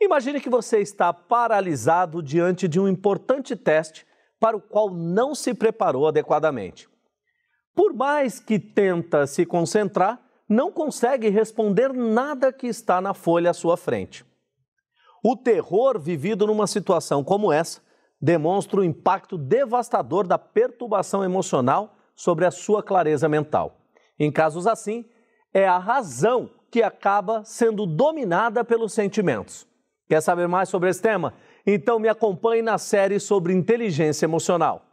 Imagine que você está paralisado diante de um importante teste para o qual não se preparou adequadamente. Por mais que tenta se concentrar, não consegue responder nada que está na folha à sua frente. O terror vivido numa situação como essa demonstra o impacto devastador da perturbação emocional sobre a sua clareza mental. Em casos assim, é a razão que acaba sendo dominada pelos sentimentos Quer saber mais sobre esse tema? Então me acompanhe na série sobre inteligência emocional.